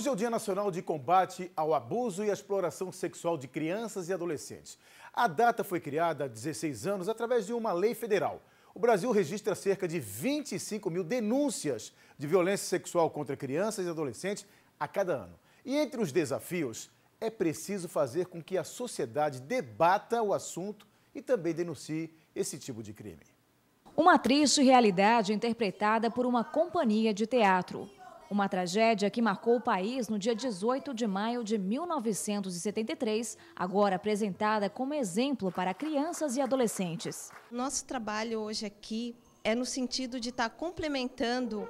Hoje é o Dia Nacional de Combate ao Abuso e à Exploração Sexual de Crianças e Adolescentes. A data foi criada há 16 anos através de uma lei federal. O Brasil registra cerca de 25 mil denúncias de violência sexual contra crianças e adolescentes a cada ano. E entre os desafios, é preciso fazer com que a sociedade debata o assunto e também denuncie esse tipo de crime. Uma triste realidade interpretada por uma companhia de teatro. Uma tragédia que marcou o país no dia 18 de maio de 1973, agora apresentada como exemplo para crianças e adolescentes. Nosso trabalho hoje aqui é no sentido de estar tá complementando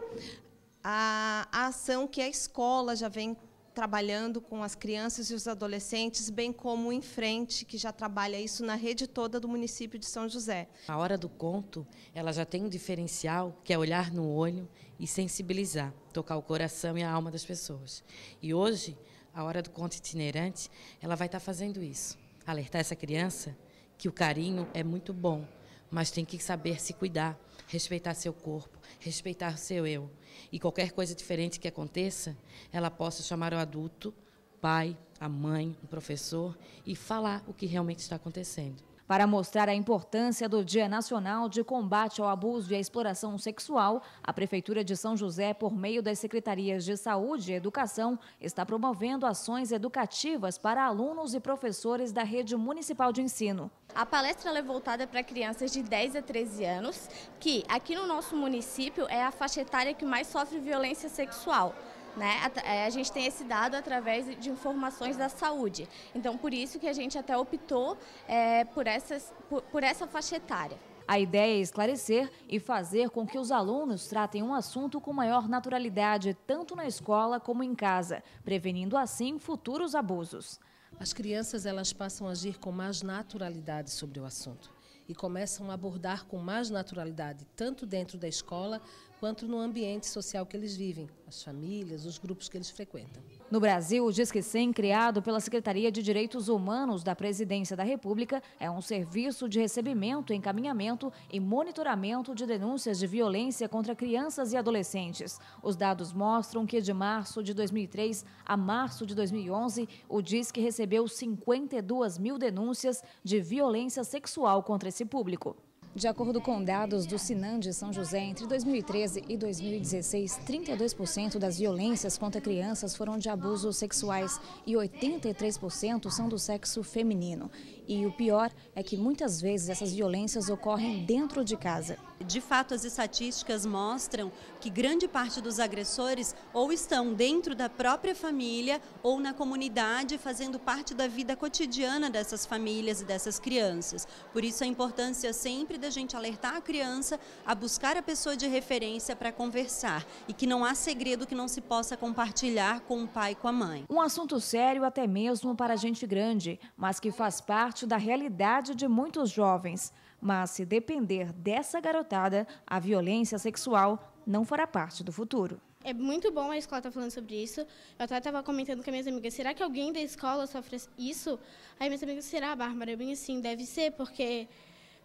a, a ação que a escola já vem trabalhando com as crianças e os adolescentes, bem como o Enfrente, que já trabalha isso na rede toda do município de São José. A hora do conto, ela já tem um diferencial, que é olhar no olho e sensibilizar, tocar o coração e a alma das pessoas. E hoje, a hora do conto itinerante, ela vai estar fazendo isso, alertar essa criança que o carinho é muito bom, mas tem que saber se cuidar, respeitar seu corpo, respeitar seu eu. E qualquer coisa diferente que aconteça, ela possa chamar o adulto, pai, a mãe, o professor e falar o que realmente está acontecendo. Para mostrar a importância do Dia Nacional de Combate ao Abuso e à Exploração Sexual, a Prefeitura de São José, por meio das Secretarias de Saúde e Educação, está promovendo ações educativas para alunos e professores da rede municipal de ensino. A palestra é voltada para crianças de 10 a 13 anos, que aqui no nosso município é a faixa etária que mais sofre violência sexual. Né? É, a gente tem esse dado através de informações da saúde. Então, por isso que a gente até optou é, por, essas, por, por essa faixa etária. A ideia é esclarecer e fazer com que os alunos tratem um assunto com maior naturalidade, tanto na escola como em casa, prevenindo assim futuros abusos. As crianças elas passam a agir com mais naturalidade sobre o assunto e começam a abordar com mais naturalidade, tanto dentro da escola quanto no ambiente social que eles vivem, as famílias, os grupos que eles frequentam. No Brasil, o Disque 100, criado pela Secretaria de Direitos Humanos da Presidência da República, é um serviço de recebimento, encaminhamento e monitoramento de denúncias de violência contra crianças e adolescentes. Os dados mostram que de março de 2003 a março de 2011, o Disque recebeu 52 mil denúncias de violência sexual contra esse público. De acordo com dados do Sinan de São José, entre 2013 e 2016, 32% das violências contra crianças foram de abusos sexuais e 83% são do sexo feminino. E o pior é que muitas vezes essas violências ocorrem dentro de casa. De fato, as estatísticas mostram que grande parte dos agressores ou estão dentro da própria família ou na comunidade, fazendo parte da vida cotidiana dessas famílias e dessas crianças. Por isso, a importância sempre da gente alertar a criança a buscar a pessoa de referência para conversar e que não há segredo que não se possa compartilhar com o pai e com a mãe. Um assunto sério até mesmo para gente grande, mas que faz parte da realidade de muitos jovens. Mas se depender dessa garotada, a violência sexual não fará parte do futuro. É muito bom a escola estar tá falando sobre isso. Eu até estava comentando com minhas amigas, será que alguém da escola sofre isso? Aí minhas amigas, será, Bárbara? Eu bem assim, deve ser, porque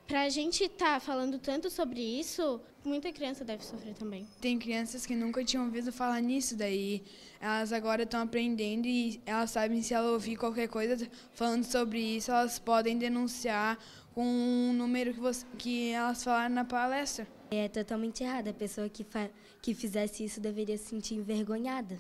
para a gente estar tá falando tanto sobre isso, muita criança deve sofrer também. Tem crianças que nunca tinham ouvido falar nisso, daí elas agora estão aprendendo e elas sabem se ela ouvir qualquer coisa falando sobre isso, elas podem denunciar com um número que, você, que elas falaram na palestra. É totalmente errado. A pessoa que, que fizesse isso deveria se sentir envergonhada.